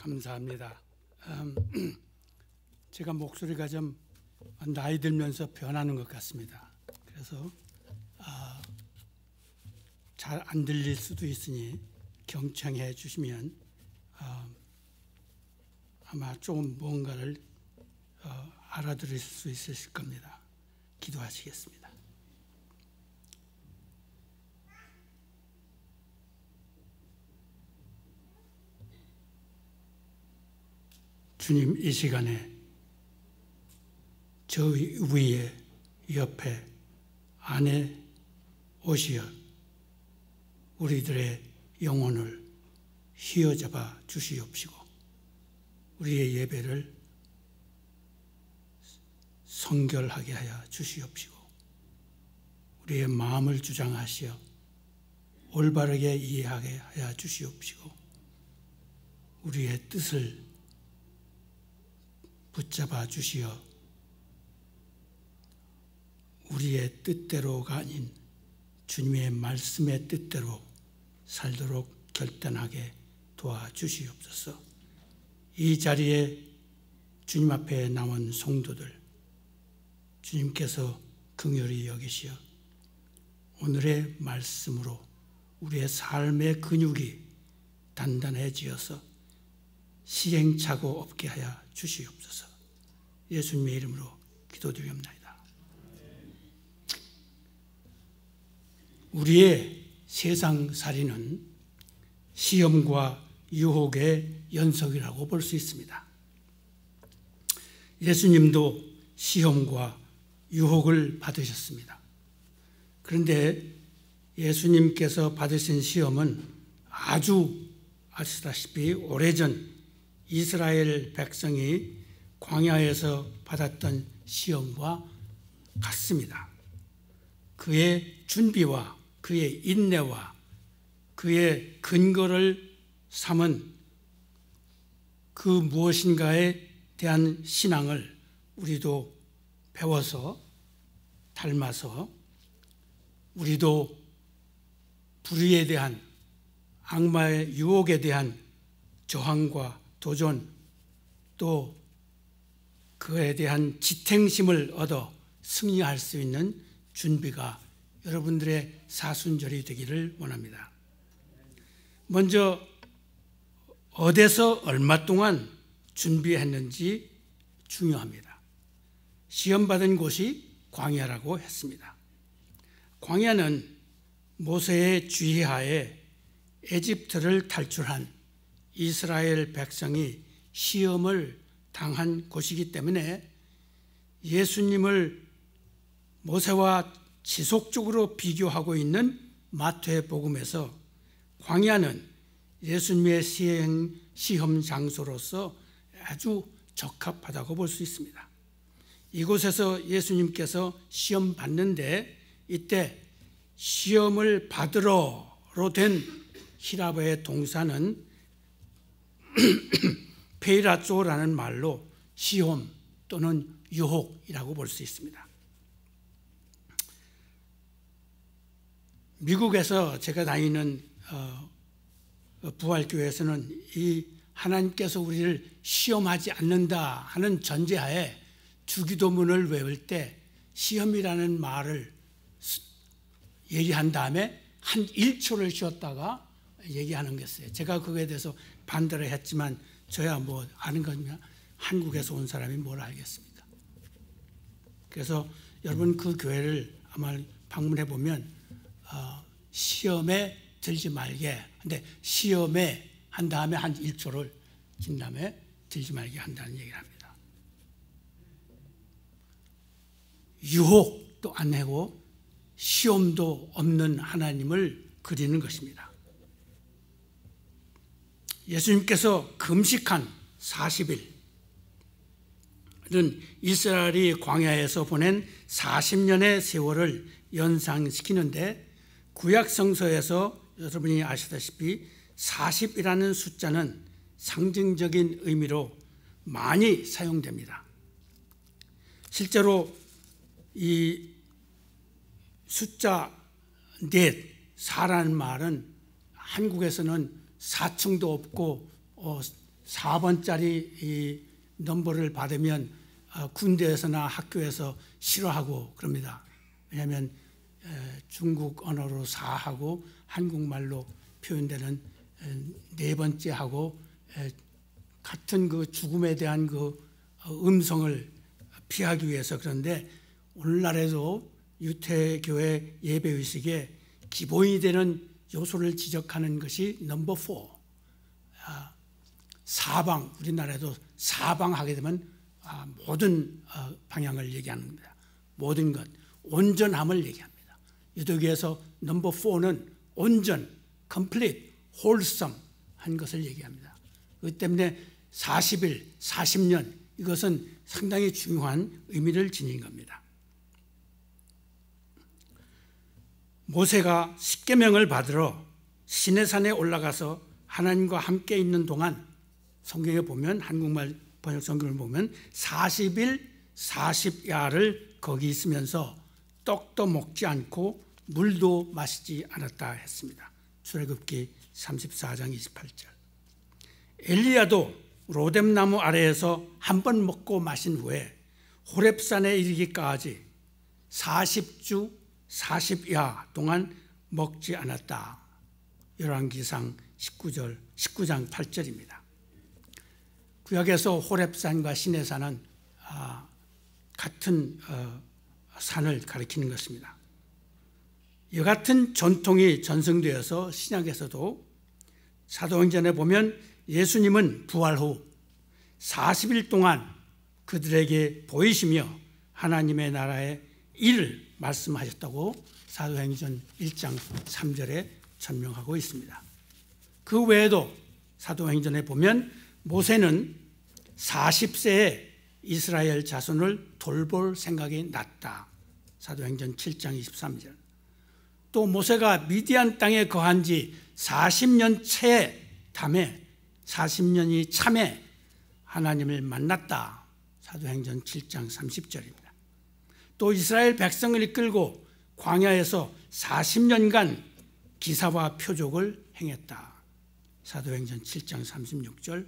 감사합니다. 음, 제가 목소리가 좀 나이 들면서 변하는 것 같습니다. 그래서 아, 잘안 들릴 수도 있으니 경청해 주시면 어, 아마 조금 뭔가를 어, 알아들을수 있으실 겁니다. 기도하시겠습니다. 주님 이 시간에 저 위에 옆에 안에 오시어 우리들의 영혼을 휘어잡아 주시옵시고 우리의 예배를 성결하게 하여 주시옵시고 우리의 마음을 주장하시어 올바르게 이해하게 하여 주시옵시고 우리의 뜻을 붙잡아 주시어 우리의 뜻대로가 아닌 주님의 말씀의 뜻대로 살도록 결단하게 도와주시옵소서. 이 자리에 주님 앞에 나온 성도들 주님께서 긍휼히 여기시어 오늘의 말씀으로 우리의 삶의 근육이 단단해지어서 시행착오 없게 하여 주시옵소서. 예수님의 이름으로 기도드리옵나이다. 우리의 세상 살이는 시험과 유혹의 연속이라고 볼 수 있습니다. 예수님도 시험과 유혹을 받으셨습니다. 그런데 예수님께서 받으신 시험은 아주 아시다시피 오래전 이스라엘 백성이 광야에서 받았던 시험과 같습니다. 그의 준비와 그의 인내와 그의 근거를 삼은 그 무엇인가에 대한 신앙을 우리도 배워서 닮아서 우리도 불의에 대한 악마의 유혹에 대한 저항과 도전 또 그에 대한 지탱심을 얻어 승리할 수 있는 준비가 여러분들의 사순절이 되기를 원합니다. 먼저 어디서 얼마 동안 준비했는지 중요합니다. 시험 받은 곳이 광야라고 했습니다. 광야는 모세의 주의하에 에집트를 탈출한 이스라엘 백성이 시험을 당한 곳이기 때문에 예수님을 모세와 지속적으로 비교하고 있는 마태의 복음에서 광야는 예수님의 시행, 시험 장소로서 아주 적합하다고 볼 수 있습니다. 이곳에서 예수님께서 시험 받는데 이때 시험을 받으러로 된 히라바의 동사는 페이라쪼라는 말로 시험 또는 유혹이라고 볼 수 있습니다. 미국에서 제가 다니는 어, 부활교회에서는 이 하나님께서 우리를 시험하지 않는다 하는 전제하에 주기도문을 외울 때 시험이라는 말을 얘기한 다음에 한 1초를 쉬었다가 얘기하는 게 있어요. 제가 그거에 대해서 반대를 했지만 저야 뭐 아는 거냐 한국에서 온 사람이 뭘 알겠습니까? 그래서 여러분 그 교회를 아마 방문해 보면 어, 시험에 들지 말게. 근데 시험에 한 다음에 한 1초를 진 다음에 들지 말게 한다는 얘기를 합니다. 유혹도 안 하고 시험도 없는 하나님을 그리는 것입니다. 예수님께서 금식한 40일은 이스라엘이 광야에서 보낸 40년의 세월을 연상시키는데 구약성서에서 여러분이 아시다시피 40이라는 숫자는 상징적인 의미로 많이 사용됩니다. 실제로 이 숫자 넷, 사라는 말은 한국에서는 4층도 없고 어, 4번짜리 이 넘버를 받으면 어, 군대에서나 학교에서 싫어하고 그럽니다. 왜냐하면 에, 중국 언어로 4하고 한국말로 표현되는 에, 네 번째하고 에, 같은 그 죽음에 대한 그 어, 음성을 피하기 위해서 그런데 오늘날에도 유태교의 예배 의식에 기본이 되는 요소를 지적하는 것이 넘버 4. 아, 사방, 우리나라에도 사방하게 되면 아, 모든 어, 방향을 얘기합니다. 모든 것, 온전함을 얘기합니다. 유독에서 넘버 4는 온전, 컴플 m p l e 한 것을 얘기합니다. 그렇 때문에 40일, 40년 이것은 상당히 중요한 의미를 지닌 겁니다. 모세가 십계명을 받으러 시내산에 올라가서 하나님과 함께 있는 동안 성경에 보면 한국말 번역 성경을 보면 40일 40야를 거기 있으면서 떡도 먹지 않고 물도 마시지 않았다 했습니다. 출애굽기 34장 28절. 엘리야도 로뎀나무 아래에서 한 번 먹고 마신 후에 호렙산에 이르기까지 40주 40야 동안 먹지 않았다. 열왕기상 19절 19장 8절입니다. 구약에서 호렙산과 시내산은 아, 같은 어, 산을 가리키는 것입니다. 이 같은 전통이 전승되어서 신약에서도 사도행전에 보면 예수님은 부활 후 40일 동안 그들에게 보이시며 하나님의 나라의 일을 말씀하셨다고 사도행전 1장 3절에 천명하고 있습니다. 그 외에도 사도행전에 보면 모세는 40세에 이스라엘 자손을 돌볼 생각이 났다. 사도행전 7장 23절. 또 모세가 미디안 땅에 거한 지 40년 채 담에 40년이 참에 하나님을 만났다. 사도행전 7장 30절입니다. 또 이스라엘 백성을 이끌고 광야에서 40년간 기사와 표적을 행했다. 사도행전 7장 36절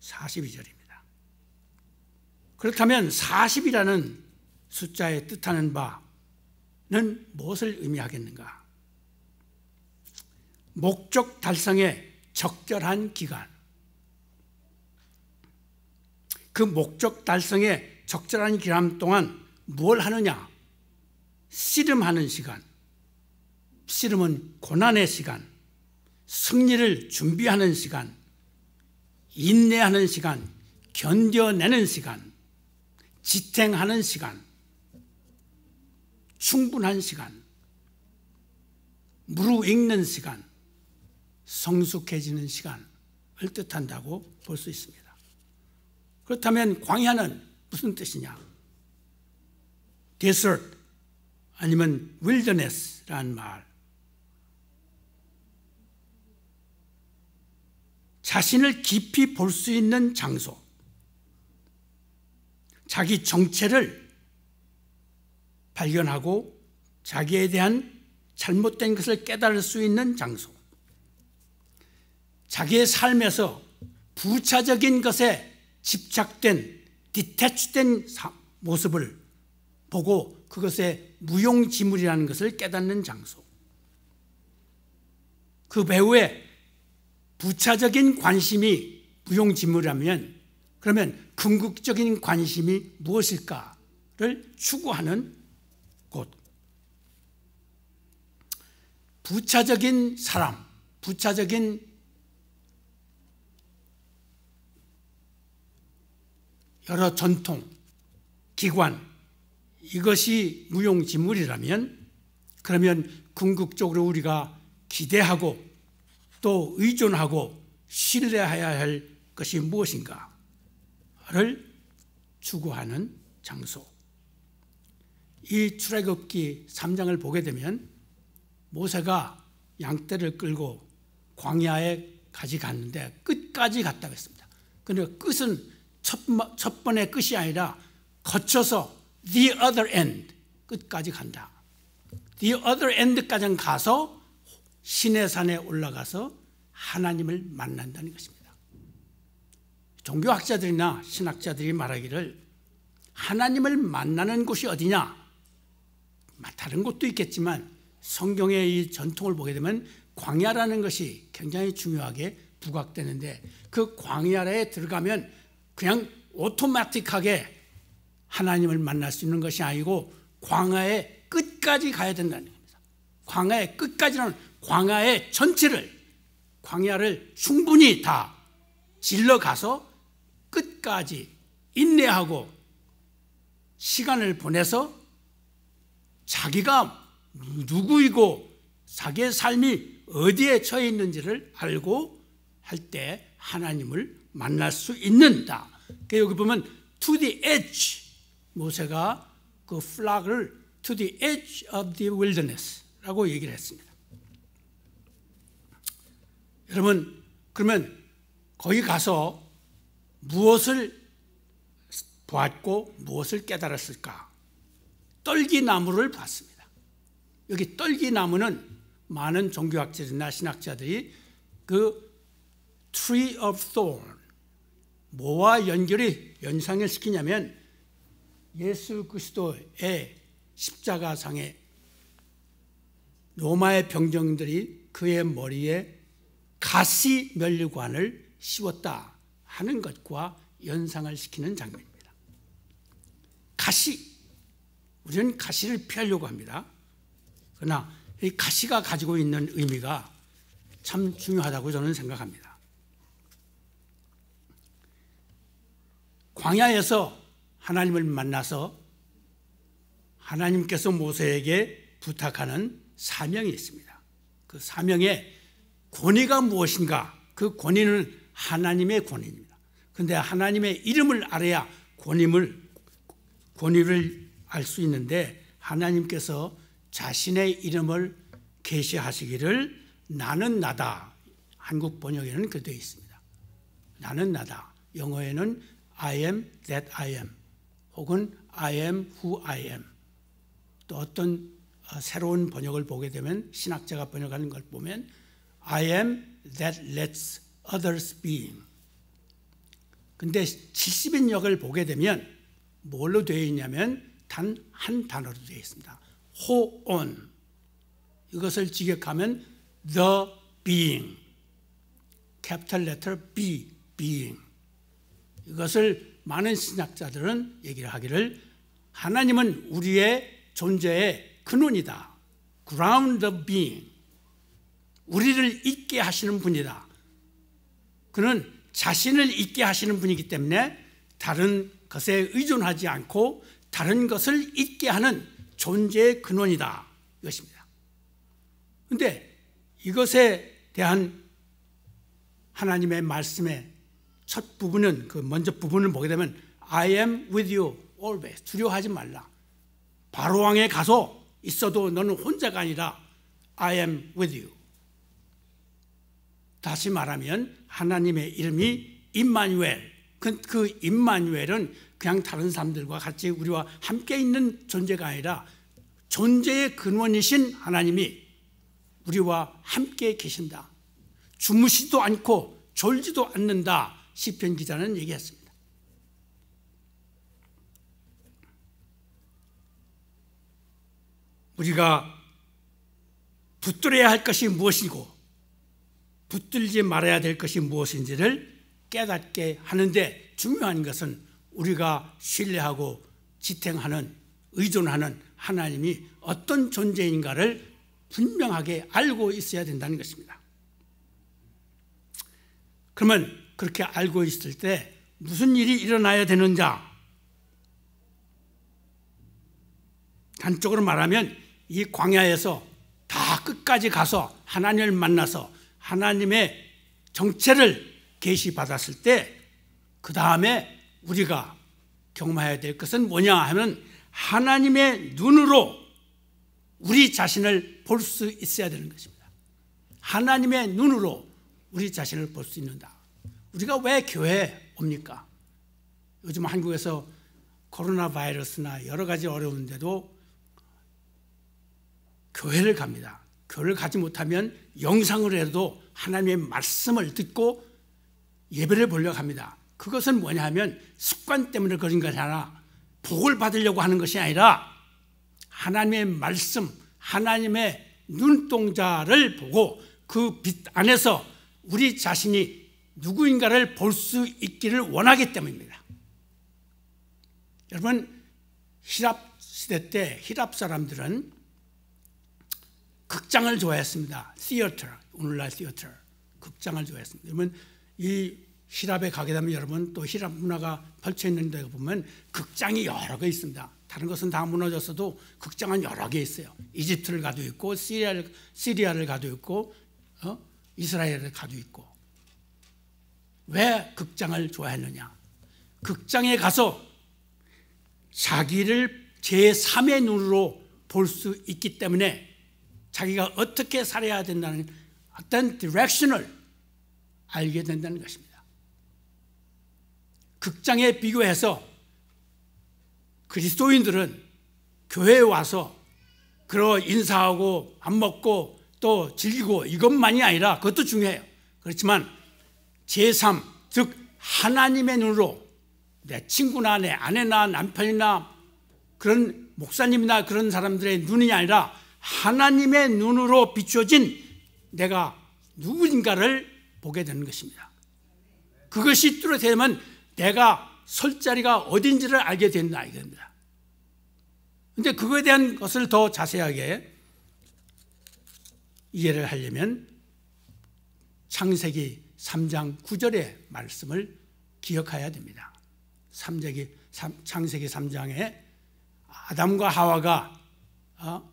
42절입니다. 그렇다면 40이라는 숫자에 뜻하는 바는 무엇을 의미하겠는가? 목적 달성에 적절한 기간. 그 목적 달성에 적절한 기간 동안 뭘 하느냐? 씨름하는 시간. 씨름은 고난의 시간. 승리를 준비하는 시간. 인내하는 시간. 견뎌내는 시간. 지탱하는 시간. 충분한 시간. 무르익는 시간. 성숙해지는 시간을 뜻한다고 볼 수 있습니다. 그렇다면 광야는 무슨 뜻이냐? desert 아니면 wilderness라는 말. 자신을 깊이 볼 수 있는 장소. 자기 정체를 발견하고 자기에 대한 잘못된 것을 깨달을 수 있는 장소. 자기의 삶에서 부차적인 것에 집착된, 디태치된 모습을 보고 그것의 무용지물이라는 것을 깨닫는 장소. 그 배우의 부차적인 관심이 무용지물이라면 그러면 궁극적인 관심이 무엇일까를 추구하는 곳. 부차적인 사람, 부차적인 여러 전통, 기관, 이것이 무용지물이라면 그러면 궁극적으로 우리가 기대하고 또 의존하고 신뢰해야 할 것이 무엇인가를 추구하는 장소. 이 출애굽기 3장을 보게 되면 모세가 양떼를 끌고 광야에 가지 갔는데 끝까지 갔다고 했습니다. 그런데 그러니까 끝은 첫, 첫 번의 끝이 아니라 거쳐서 the other end 끝까지 간다. the other end까지 가서 신의 산에 올라가서 하나님을 만난다는 것입니다. 종교학자들이나 신학자들이 말하기를 하나님을 만나는 곳이 어디냐? 다른 곳도 있겠지만 성경의 이 전통을 보게 되면 광야라는 것이 굉장히 중요하게 부각되는데 그 광야에 들어가면 그냥 오토마틱하게 하나님을 만날 수 있는 것이 아니고 광야의 끝까지 가야 된다는 겁니다. 광야의 끝까지는 광야의 전체를 광야를 충분히 다 질러 가서 끝까지 인내하고 시간을 보내서 자기가 누구이고 자기의 삶이 어디에 처해 있는지를 알고 할 때 하나님을 만날 수 있는다. 그러니까 여기 보면 to the edge 모세가 그 플락을 to the edge of the wilderness라고 얘기를 했습니다. 여러분 그러면 거기 가서 무엇을 보았고 무엇을 깨달았을까? 떨기나무를 봤습니다. 여기 떨기나무는 많은 종교학자들이나 신학자들이 그 tree of thorn 뭐와 연결이 연상을 시키냐면 예수 그리스도의 십자가상에 로마의 병정들이 그의 머리에 가시 면류관을 씌웠다 하는 것과 연상을 시키는 장면입니다. 가시 우리는 가시를 피하려고 합니다. 그러나 이 가시가 가지고 있는 의미가 참 중요하다고 저는 생각합니다. 광야에서 하나님을 만나서 하나님께서 모세에게 부탁하는 사명이 있습니다. 그 사명의 권위가 무엇인가? 그 권위는 하나님의 권위입니다. 근데 하나님의 이름을 알아야 권임을 권위를 알 수 있는데 하나님께서 자신의 이름을 계시하시기를 나는 나다. 한국 번역에는 그되 있습니다. 나는 나다. 영어에는 I am that I am. 혹은 I am who I am 또 어떤 어, 새로운 번역을 보게 되면 신학자가 번역하는 걸 보면 I am that lets others be 근데 70인 역을 보게 되면 뭘로 되어 있냐면 단 한 단어로 되어 있습니다 호온 이것을 직역하면 the being capital letter B being 이것을 많은 신학자들은 얘기를 하기를 하나님은 우리의 존재의 근원이다. ground of being. 우리를 있게 하시는 분이다. 그는 자신을 있게 하시는 분이기 때문에 다른 것에 의존하지 않고 다른 것을 있게 하는 존재의 근원이다. 이것입니다. 그런데 이것에 대한 하나님의 말씀에 첫 부분은 그 먼저 부분을 보게 되면 I am with you always 두려워하지 말라. 바로 왕에 가서 있어도 너는 혼자가 아니라 I am with you. 다시 말하면 하나님의 이름이 임마뉴엘 그, 그임마뉴엘은 그냥 다른 사람들과 같이 우리와 함께 있는 존재가 아니라 존재의 근원이신 하나님이 우리와 함께 계신다. 주무시지도 않고 졸지도 않는다. 시편 기자는 얘기했습니다. 우리가 붙들어야 할 것이 무엇이고 붙들지 말아야 될 것이 무엇인지를 깨닫게 하는데 중요한 것은 우리가 신뢰하고 지탱하는 의존하는 하나님이 어떤 존재인가를 분명하게 알고 있어야 된다는 것입니다. 그러면 그렇게 알고 있을 때 무슨 일이 일어나야 되는지 단적으로 말하면 이 광야에서 다 끝까지 가서 하나님을 만나서 하나님의 정체를 계시받았을 때 그 다음에 우리가 경험해야 될 것은 뭐냐 하면 하나님의 눈으로 우리 자신을 볼 수 있어야 되는 것입니다. 하나님의 눈으로 우리 자신을 볼 수 있는다. 우리가 왜 교회 에 옵니까? 요즘 한국에서 코로나 바이러스나 여러 가지 어려운데도 교회를 갑니다. 교회를 가지 못하면 영상을 해도 하나님의 말씀을 듣고 예배를 보려고 합니다. 그것은 뭐냐 하면 습관 때문에 그런 것이 아니라 복을 받으려고 하는 것이 아니라 하나님의 말씀, 하나님의 눈동자를 보고 그 빛 안에서 우리 자신이 누구인가를 볼 수 있기를 원하기 때문입니다. 여러분 히랍 시대 때 히랍 사람들은 극장을 좋아했습니다. 시어터 오늘날 시어터 극장을 좋아했습니다. 여러분 이 히랍에 가게 되면 여러분 또 히랍 문화가 펼쳐 있는 데 보면 극장이 여러 개 있습니다. 다른 것은 다 무너졌어도 극장은 여러 개 있어요. 이집트를 가도 있고 시리아를, 시리아를 가도 있고 어? 이스라엘을 가도 있고 왜 극장을 좋아했느냐? 극장에 가서 자기를 제3의 눈으로 볼 수 있기 때문에 자기가 어떻게 살아야 된다는 어떤 디렉션을 알게 된다는 것입니다. 극장에 비교해서 그리스도인들은 교회에 와서 그러 인사하고 밥 먹고 또 즐기고 이것만이 아니라 그것도 중요해요. 그렇지만 제3, 즉 하나님의 눈으로 내 친구나 내 아내나 남편이나 그런 목사님이나 그런 사람들의 눈이 아니라 하나님의 눈으로 비춰진 내가 누구인가를 보게 되는 것입니다. 그것이 뚜렷해면 내가 설 자리가 어딘지를 알게 된다 이겁니다. 근데 그거에 대한 것을 더 자세하게 이해를 하려면 창세기 3장 9절의 말씀을 기억해야 됩니다. 3장이, 창세기 3장에 아담과 하와가 어,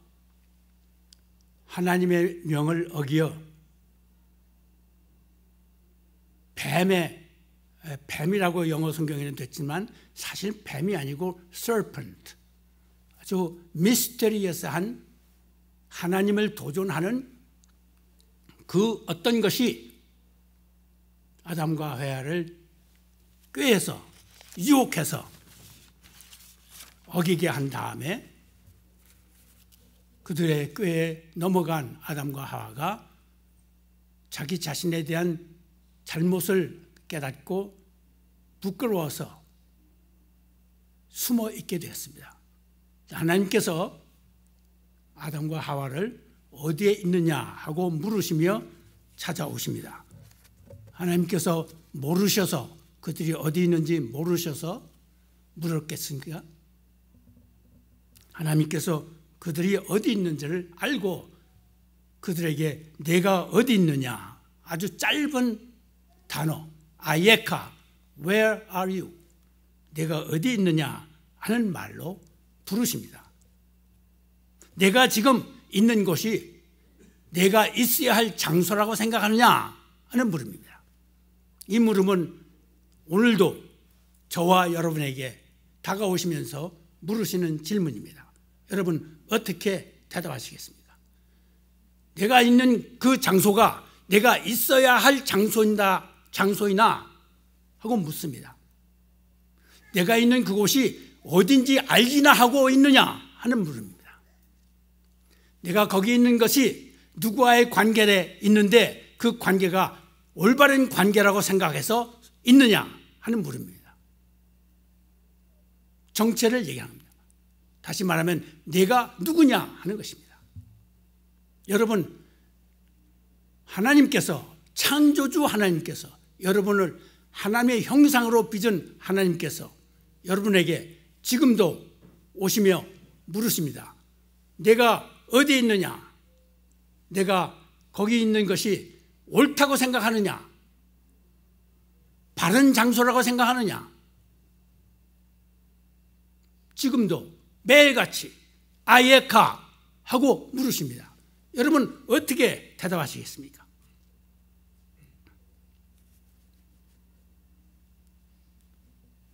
하나님의 명을 어기 뱀의 뱀이라고 영어 성경에는 됐지만 사실 뱀이 아니고 serpent 아주 미스테리어스한 하나님을 도전하는 그 어떤 것이 아담과 회아를 꾀해서 유혹해서 어기게 한 다음에 그들의 꾀에 넘어간 아담과 하와가 자기 자신에 대한 잘못을 깨닫고 부끄러워서 숨어 있게 되었습니다. 하나님께서 아담과 하와를 어디에 있느냐 하고 물으시며 찾아오십니다. 하나님께서 모르셔서 그들이 어디 있는지 모르셔서 물었겠습니까? 하나님께서 그들이 어디 있는지를 알고 그들에게 내가 어디 있느냐 아주 짧은 단어 아예카 Where are you? 내가 어디 있느냐 하는 말로 부르십니다. 내가 지금 있는 곳이 내가 있어야 할 장소라고 생각하느냐 하는 물음입니다. 이 물음은 오늘도 저와 여러분에게 다가오시면서 물으시는 질문입니다. 여러분 어떻게 대답하시겠습니까? 내가 있는 그 장소가 내가 있어야 할 장소인다, 장소이나 하고 묻습니다. 내가 있는 그곳이 어딘지 알기나 하고 있느냐 하는 물음입니다. 내가 거기 있는 것이 누구와의 관계에 있는데 그 관계가 올바른 관계라고 생각해서 있느냐 하는 물음입니다. 정체를 얘기합니다. 다시 말하면 내가 누구냐 하는 것입니다. 여러분 하나님께서 창조주 하나님께서 여러분을 하나님의 형상으로 빚은 하나님께서 여러분에게 지금도 오시며 물으십니다. 내가 어디에 있느냐? 내가 거기 있는 것이 옳다고 생각하느냐? 바른 장소라고 생각하느냐? 지금도 매일같이 아예카 하고 물으십니다. 여러분 어떻게 대답하시겠습니까?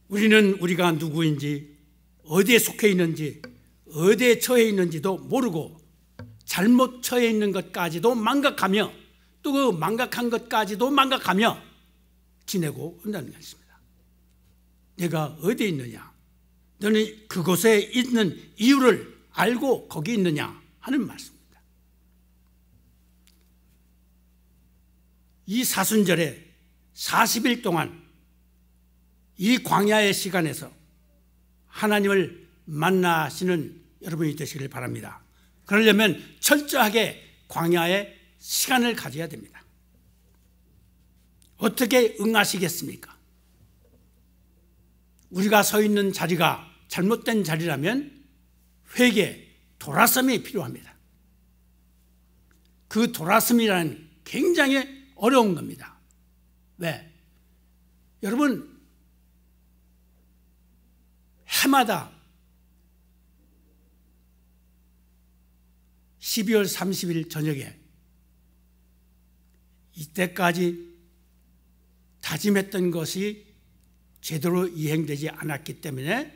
우리는 우리가 누구인지 어디에 속해 있는지 어디에 처해 있는지도 모르고 잘못 처해 있는 것까지도 망각하며 또그 망각한 것까지도 망각하며 지내고 온다는 것입니다. 내가 어디에 있느냐? 너는 그곳에 있는 이유를 알고 거기 있느냐? 하는 말씀입니다. 이 사순절에 40일 동안 이 광야의 시간에서 하나님을 만나시는 여러분이 되시길 바랍니다. 그러려면 철저하게 광야의 시간을 가져야 됩니다. 어떻게 응하시겠습니까? 우리가 서 있는 자리가 잘못된 자리라면 회개, 돌아섬이 필요합니다. 그 돌아섬이라는 굉장히 어려운 겁니다. 왜? 여러분, 해마다 12월 30일 저녁에 이때까지 다짐했던 것이 제대로 이행되지 않았기 때문에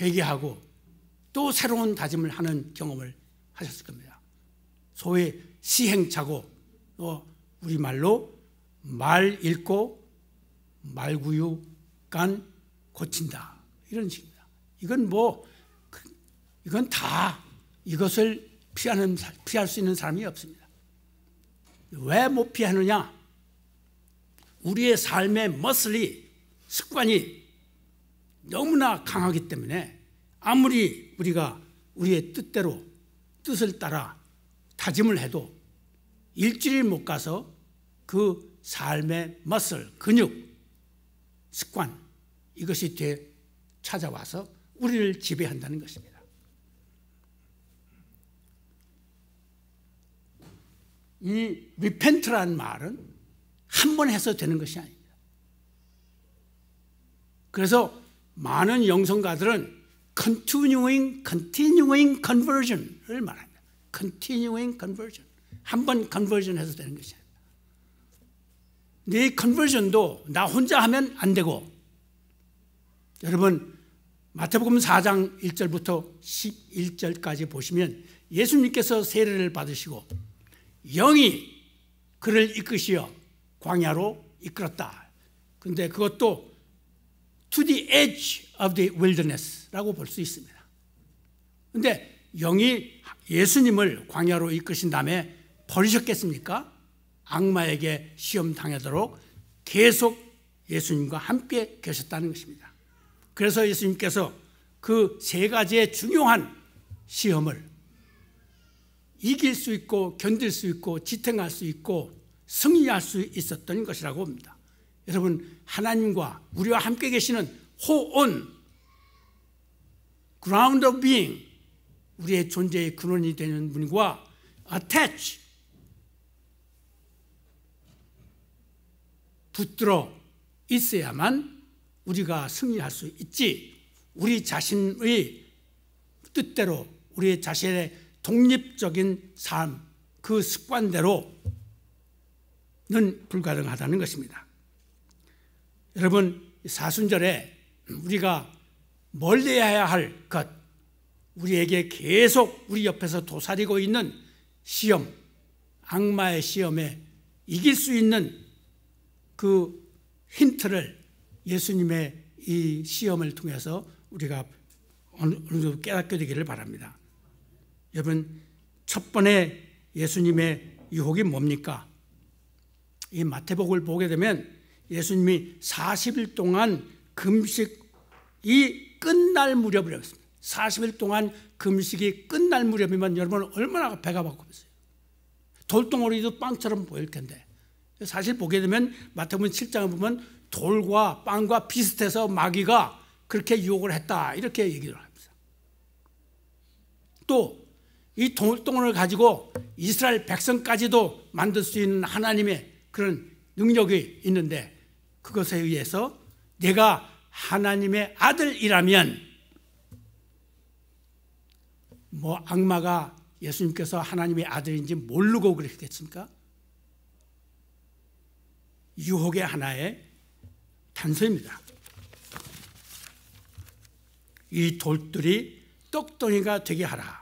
회개하고 또 새로운 다짐을 하는 경험을 하셨을 겁니다. 소위 시행착오, 우리말로 말 읽고 말구유 간 고친다. 이런 식입니다. 이건 뭐, 그, 이건 다 이것을 피하는, 피할 수 있는 사람이 없습니다. 왜못 피하느냐? 우리의 삶의 머슬이 습관이 너무나 강하기 때문에 아무리 우리가 우리의 뜻대로 뜻을 따라 다짐을 해도 일주일 못 가서 그 삶의 머슬, 근육, 습관 이것이 되 찾아와서 우리를 지배한다는 것입니다. 이 repent라는 말은 한 번 해서 되는 것이 아닙니다. 그래서 많은 영성가들은 continuing, continuing conversion을 말합니다. continuing conversion. 한 번 conversion 해서 되는 것이 아닙니다. 내 컨버전도 나 혼자 하면 안 되고 여러분 마태복음 4장 1절부터 11절까지 보시면 예수님께서 세례를 받으시고 영이 그를 이끄시어 광야로 이끌었다. 근데 그것도 to the edge of the wilderness라고 볼 수 있습니다. 근데 영이 예수님을 광야로 이끄신 다음에 버리셨겠습니까? 악마에게 시험 당하도록 계속 예수님과 함께 계셨다는 것입니다. 그래서 예수님께서 그 세 가지의 중요한 시험을 이길 수 있고 견딜 수 있고 지탱할 수 있고 승리할 수 있었던 것이라고 봅니다. 여러분 하나님과 우리와 함께 계시는 호온 ground of being 우리의 존재의 근원이 되는 분과 attach 붙들어 있어야만 우리가 승리할 수 있지 우리 자신의 뜻대로 우리 자신의 독립적인 삶, 그 습관대로는 불가능하다는 것입니다. 여러분, 사순절에 우리가 멀리해야 할 것, 우리에게 계속 우리 옆에서 도사리고 있는 시험, 악마의 시험에 이길 수 있는 그 힌트를 예수님의 이 시험을 통해서 우리가 어느 정도 깨닫게 되기를 바랍니다. 여러분 첫번에 예수님의 유혹이 뭡니까? 이 마태복을 보게 되면 예수님이 40일 동안 금식이 끝날 무렵이었습니다. 40일 동안 금식이 끝날 무렵이면 여러분 얼마나 배가 고프어요 돌덩어리도 빵처럼 보일 텐데 사실 보게 되면 마태복음 7장을 보면 돌과 빵과 비슷해서 마귀가 그렇게 유혹을 했다 이렇게 얘기를 합니다. 또이 동을 가지고 이스라엘 백성까지도 만들 수 있는 하나님의 그런 능력이 있는데 그것에 의해서 내가 하나님의 아들이라면 뭐 악마가 예수님께서 하나님의 아들인지 모르고 그랬겠습니까? 유혹의 하나의 단서입니다. 이 돌들이 떡덩이가 되게 하라.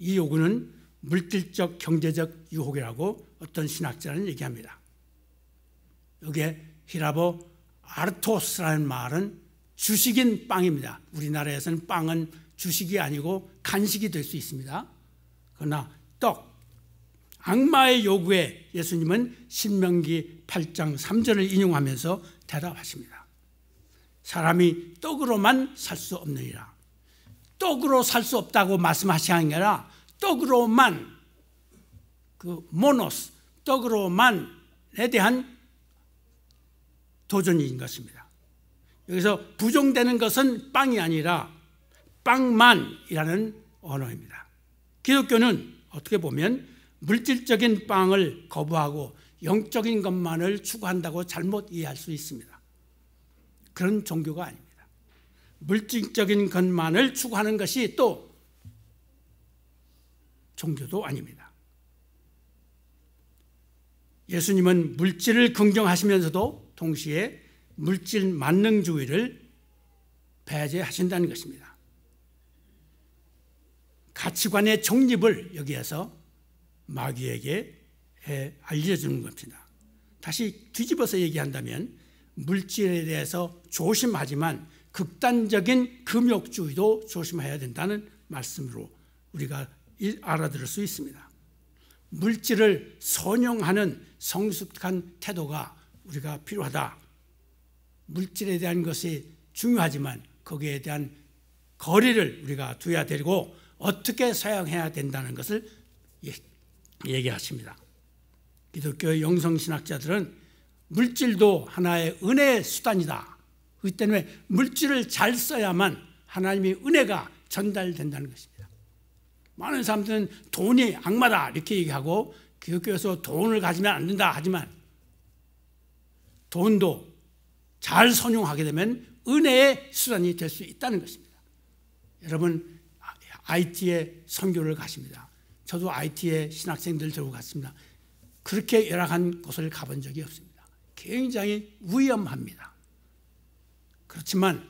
이 요구는 물질적 경제적 유혹이라고 어떤 신학자는 얘기합니다. 여기에 히라보 아르토스라는 말은 주식인 빵입니다. 우리나라에서는 빵은 주식이 아니고 간식이 될 수 있습니다. 그러나 떡, 악마의 요구에 예수님은 신명기 8장 3절을 인용하면서 대답하십니다. 사람이 떡으로만 살 수 없느니라. 떡으로 살 수 없다고 말씀하시는 게 아니라 떡으로만 그 모노스 떡으로만에 대한 도전인 것입니다. 여기서 부정되는 것은 빵이 아니라 빵만이라는 언어입니다. 기독교는 어떻게 보면 물질적인 빵을 거부하고 영적인 것만을 추구한다고 잘못 이해할 수 있습니다. 그런 종교가 아닙니다. 물질적인 것만을 추구하는 것이 또 종교도 아닙니다. 예수님은 물질을 긍정하시면서도 동시에 물질 만능주의를 배제하신다는 것입니다. 가치관의 정립을 여기에서 마귀에게 알려주는 겁니다. 다시 뒤집어서 얘기한다면 물질에 대해서 조심하지만 극단적인 금욕주의도 조심해야 된다는 말씀으로 우리가 알아들을 수 있습니다. 물질을 선용하는 성숙한 태도가 우리가 필요하다. 물질에 대한 것이 중요하지만 거기에 대한 거리를 우리가 두어야 되고 어떻게 사용해야 된다는 것을 예, 얘기하십니다. 기독교의 영성신학자들은 물질도 하나의 은혜의 수단이다. 그렇기 때문에 물질을 잘 써야만 하나님의 은혜가 전달된다는 것입니다. 많은 사람들은 돈이 악마다 이렇게 얘기하고 기독에서 돈을 가지면 안 된다 하지만 돈도 잘 선용하게 되면 은혜의 수단이 될 수 있다는 것입니다. 여러분 IT에 선교를 가십니다. 저도 IT에 신학생들 들고 갔습니다. 그렇게 열악한 곳을 가본 적이 없습니다. 굉장히 위험합니다. 그렇지만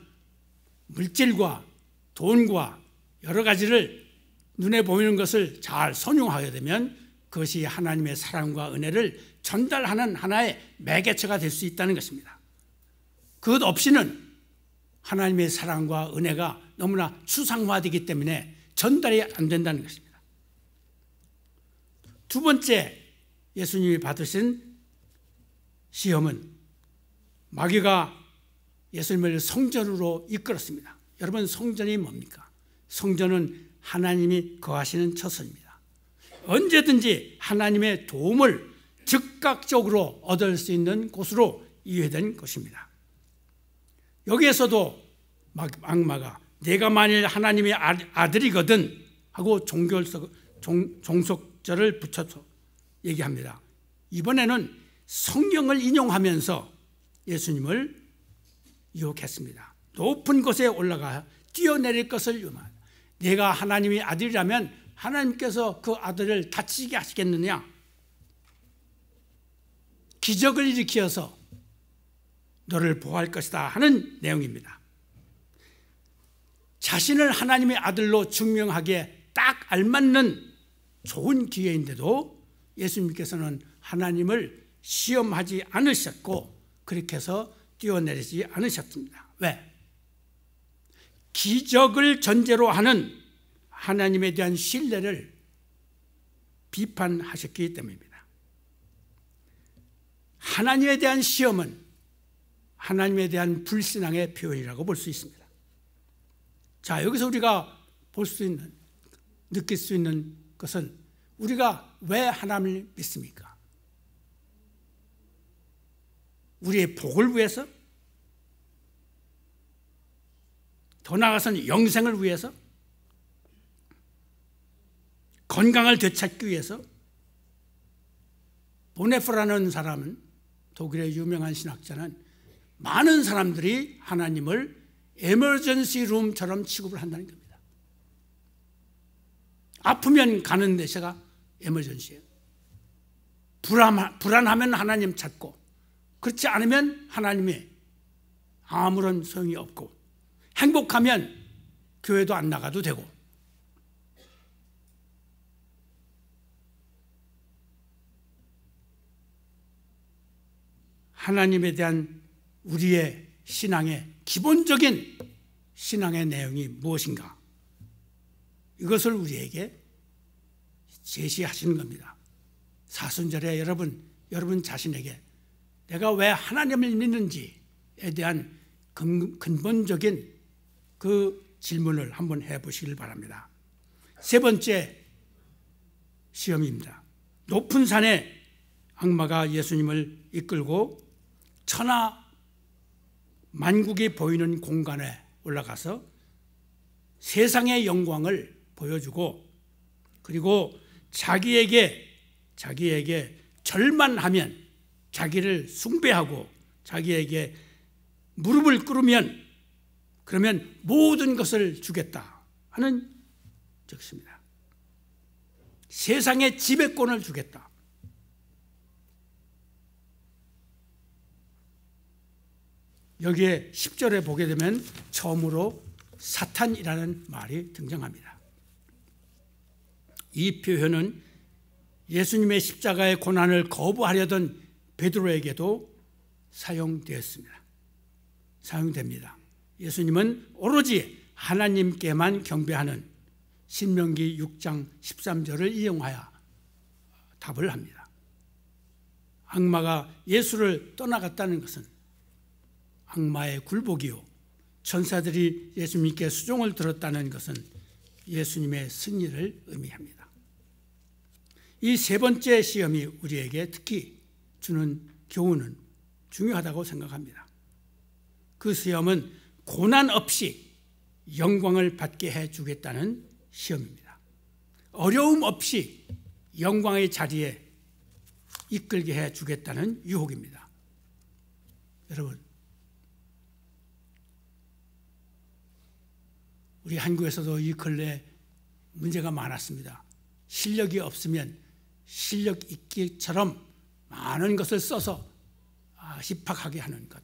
물질과 돈과 여러 가지를 눈에 보이는 것을 잘 선용하게 되면 그것이 하나님의 사랑과 은혜를 전달하는 하나의 매개체가 될 수 있다는 것입니다. 그것 없이는 하나님의 사랑과 은혜가 너무나 추상화되기 때문에 전달이 안 된다는 것입니다. 두 번째 예수님이 받으신 시험은 마귀가 예수님을 성전으로 이끌었습니다. 여러분 성전이 뭡니까? 성전은 하나님이 거하시는 처소입니다. 언제든지 하나님의 도움을 즉각적으로 얻을 수 있는 곳으로 이해된 것입니다. 여기에서도 악마가 내가 만일 하나님의 아, 아들이거든 하고 종결석, 종, 종속절을 붙여서 얘기합니다. 이번에는 성경을 인용하면서 예수님을 유혹했습니다. 높은 곳에 올라가 뛰어내릴 것을 유혹 내가 하나님의 아들이라면 하나님께서 그 아들을 다치게 하시겠느냐? 기적을 일으켜서 너를 보호할 것이다 하는 내용입니다. 자신을 하나님의 아들로 증명하기에 딱 알맞는 좋은 기회인데도 예수님께서는 하나님을 시험하지 않으셨고 그렇게 해서 뛰어내리지 않으셨습니다. 왜? 기적을 전제로 하는 하나님에 대한 신뢰를 비판하셨기 때문입니다. 하나님에 대한 시험은 하나님에 대한 불신앙의 표현이라고 볼 수 있습니다. 자, 여기서 우리가 볼 수 있는, 느낄 수 있는 것은 우리가 왜 하나님을 믿습니까? 우리의 복을 위해서 더 나아가서는 영생을 위해서 건강을 되찾기 위해서 보네프라는 사람은 독일의 유명한 신학자는 많은 사람들이 하나님을 에머전시 룸처럼 취급을 한다는 겁니다. 아프면 가는 데서가 에머전시예요. 불안하면 하나님 찾고 그렇지 않으면 하나님이 아무런 소용이 없고 행복하면 교회도 안 나가도 되고 하나님에 대한 우리의 신앙의 기본적인 신앙의 내용이 무엇인가 이것을 우리에게 제시하시는 겁니다. 사순절에 여러분 여러분 자신에게 내가 왜 하나님을 믿는지에 대한 근본적인 그 질문을 한번 해보시길 바랍니다. 세 번째 시험입니다. 높은 산에 악마가 예수님을 이끌고 천하 만국이 보이는 공간에 올라가서 세상의 영광을 보여주고 그리고 자기에게 자기에게 절만하면 자기를 숭배하고 자기에게 무릎을 꿇으면 그러면 모든 것을 주겠다 하는 적입니다. 세상의 지배권을 주겠다. 여기에 10절에 보게 되면 처음으로 사탄이라는 말이 등장합니다. 이 표현은 예수님의 십자가의 고난을 거부하려던 베드로에게도 사용되었습니다. 사용됩니다. 예수님은 오로지 하나님께만 경배하는 신명기 6장 13절을 이용하여 답을 합니다. 악마가 예수를 떠나갔다는 것은 악마의 굴복이요. 천사들이 예수님께 수종을 들었다는 것은 예수님의 승리를 의미합니다. 이 세 번째 시험이 우리에게 특히 주는 교훈은 중요하다고 생각합니다. 그 시험은 고난 없이 영광을 받게 해 주겠다는 시험입니다. 어려움 없이 영광의 자리에 이끌게 해 주겠다는 유혹입니다. 여러분, 우리 한국에서도 이 근래 문제가 많았습니다. 실력이 없으면 실력 있기처럼 많은 것을 써서 희박하게 아, 하는 것,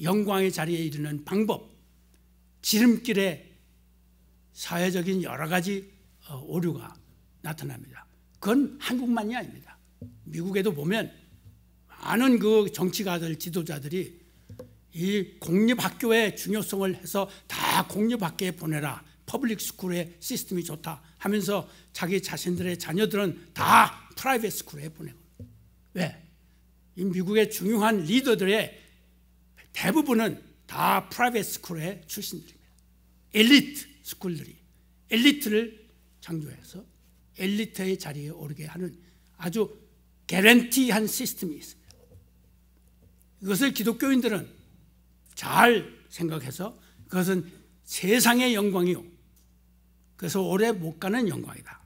영광의 자리에 이르는 방법, 지름길에 사회적인 여러 가지 어, 오류가 나타납니다. 그건 한국만이 아닙니다. 미국에도 보면 많은 그 정치가들, 지도자들이 이 공립학교의 중요성을 해서 다 공립학교에 보내라. 퍼블릭 스쿨의 시스템이 좋다 하면서 자기 자신들의 자녀들은 다 프라이빗 스쿨에 보내고 왜? 이 미국의 중요한 리더들의 대부분은 다 프라이빗 스쿨의 출신들입니다. 엘리트 스쿨들이 엘리트를 창조해서 엘리트의 자리에 오르게 하는 아주 개런티한 시스템이 있습니다. 이것을 기독교인들은 잘 생각해서 그것은 세상의 영광이요. 그래서 오래 못 가는 영광이다.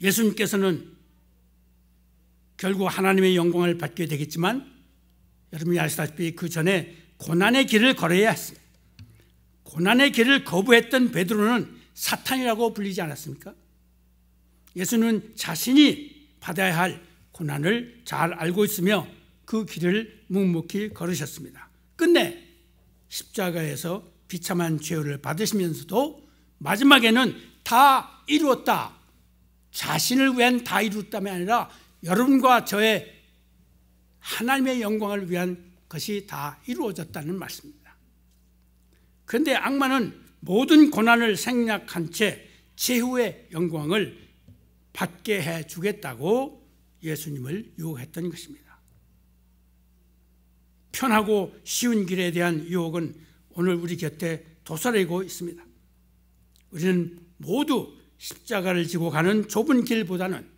예수님께서는 결국 하나님의 영광을 받게 되겠지만 여러분이 아시다시피 그 전에 고난의 길을 걸어야 했습니다. 고난의 길을 거부했던 베드로는 사탄이라고 불리지 않았습니까? 예수는 자신이 받아야 할 고난을 잘 알고 있으며 그 길을 묵묵히 걸으셨습니다. 끝내 십자가에서 비참한 죄를 받으시면서도 마지막에는 다 이루었다. 자신을 위한 다 이루었다면 아니라 여러분과 저의 하나님의 영광을 위한 것이 다 이루어졌다는 말씀입니다. 그런데 악마는 모든 고난을 생략한 채 최후의 영광을 받게 해 주겠다고 예수님을 유혹했던 것입니다. 편하고 쉬운 길에 대한 유혹은 오늘 우리 곁에 도사리고 있습니다. 우리는 모두 십자가를 지고 가는 좁은 길보다는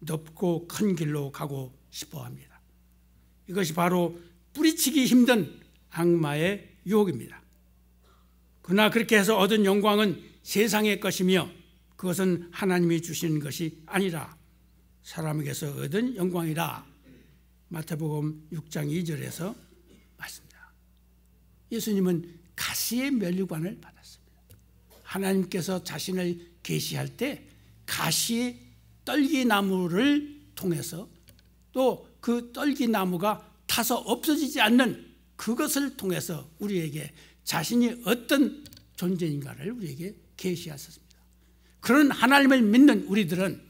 높고큰 길로 가고 싶어 합니다. 이것이 바로 뿌리치기 힘든 악마의 유혹입니다. 그러나 그렇게 해서 얻은 영광은 세상의 것이며 그것은 하나님이 주신 것이 아니라 사람에게서 얻은 영광이라 마태복음 6장 2절에서 말씀입니다. 예수님은 가시의 면류관을 받았습니다. 하나님께서 자신을 계시할 때 가시의 떨기나무를 통해서 또 그 떨기나무가 타서 없어지지 않는 그것을 통해서 우리에게 자신이 어떤 존재인가를 우리에게 계시하셨습니다. 그런 하나님을 믿는 우리들은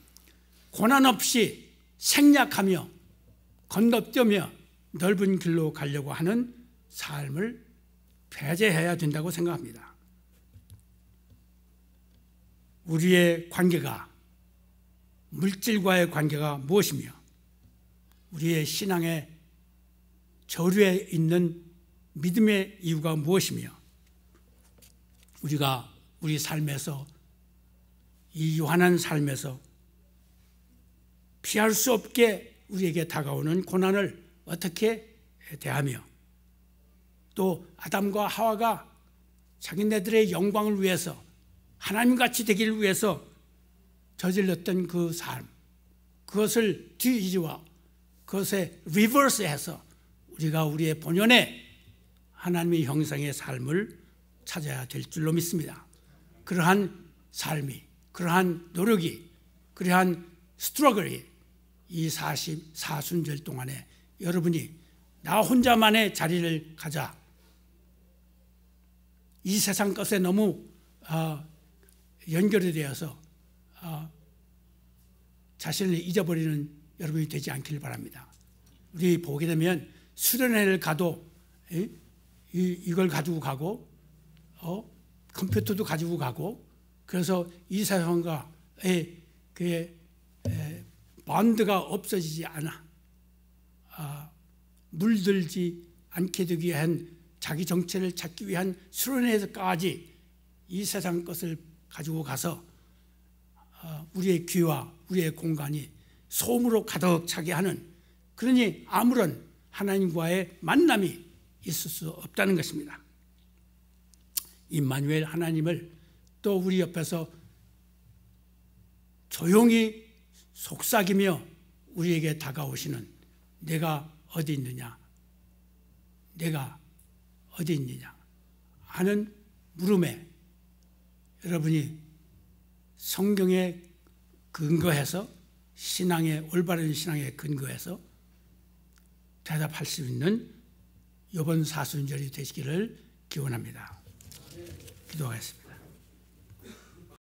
고난 없이 생략하며 건너뛰며 넓은 길로 가려고 하는 삶을 배제해야 된다고 생각합니다. 우리의 관계가 물질과의 관계가 무엇이며 우리의 신앙의 저류에 있는 믿음의 이유가 무엇이며 우리가 우리 삶에서 이유한한 삶에서 피할 수 없게 우리에게 다가오는 고난을 어떻게 대하며 또 아담과 하와가 자기네들의 영광을 위해서 하나님같이 되기를 위해서 저질렀던 그 삶, 그것을 뒤이지와 그것에 리버스해서 우리가 우리의 본연의 하나님의 형상의 삶을 찾아야 될 줄로 믿습니다. 그러한 삶이, 그러한 노력이, 그러한 스트러글이 이 44순절 동안에 여러분이 나 혼자만의 자리를 가자. 이 세상 것에 너무 어, 연결이 되어서 어, 자신을 잊어버리는 여러분이 되지 않기를 바랍니다. 우리 보게 되면 수련회를 가도 예? 이걸 가지고 가고 어? 컴퓨터도 가지고 가고 그래서 이 세상과의 그의 번드가 없어지지 않아 아, 물들지 않게 되기 위한 자기 정체를 찾기 위한 수련회에서까지 이 세상 것을 가지고 가서 어, 우리의 귀와 우리의 공간이 소음으로 가득 차게 하는 그러니 아무런 하나님과의 만남이 있을 수 없다는 것입니다. 임마누엘 하나님을 또 우리 옆에서 조용히 속삭이며 우리에게 다가오시는 내가 어디 있느냐 내가 어디 있느냐 하는 물음에 여러분이 성경에 근거해서 신앙에 올바른 신앙에 근거해서 대답할 수 있는 이번 사순절이 되시기를 기원합니다. 기도하겠습니다.